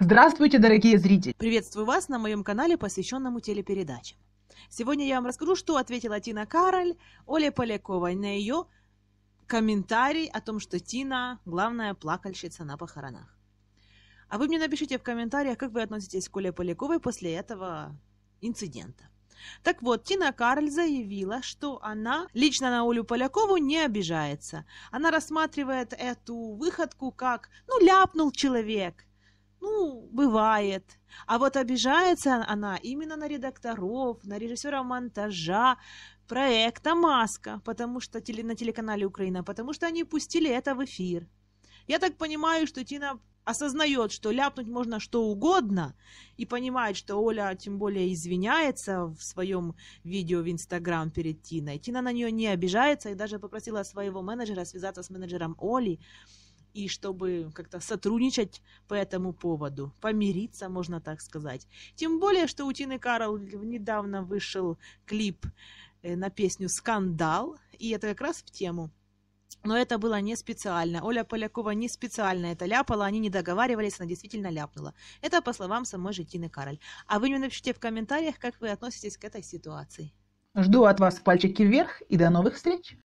Здравствуйте, дорогие зрители! Приветствую вас на моем канале, посвященном телепередачам. Сегодня я вам расскажу, что ответила Тина Кароль Оле Поляковой на ее комментарий о том, что Тина – главная плакальщица на похоронах. А вы мне напишите в комментариях, как вы относитесь к Оле Поляковой после этого инцидента. Так вот, Тина Карль заявила, что она лично на Олю Полякову не обижается. Она рассматривает эту выходку как «ну ляпнул человек», ну, бывает. А вот обижается она именно на редакторов, на режиссера монтажа, проекта «Маска», потому что на телеканале «Украина», потому что они пустили это в эфир. Я так понимаю, что Тина осознает, что ляпнуть можно что угодно, и понимает, что Оля тем более извиняется в своем видео в Инстаграм перед Тиной. Тина на нее не обижается и даже попросила своего менеджера связаться с менеджером Оли, и чтобы как-то сотрудничать по этому поводу, помириться, можно так сказать. Тем более, что у Тины Карл недавно вышел клип э, на песню «Скандал», и это как раз в тему. Но это было не специально. Оля Полякова не специально это ляпала, они не договаривались, она действительно ляпнула. Это по словам самой же Тины Кароль. А вы мне напишите в комментариях, как вы относитесь к этой ситуации. Жду от вас пальчики вверх и до новых встреч!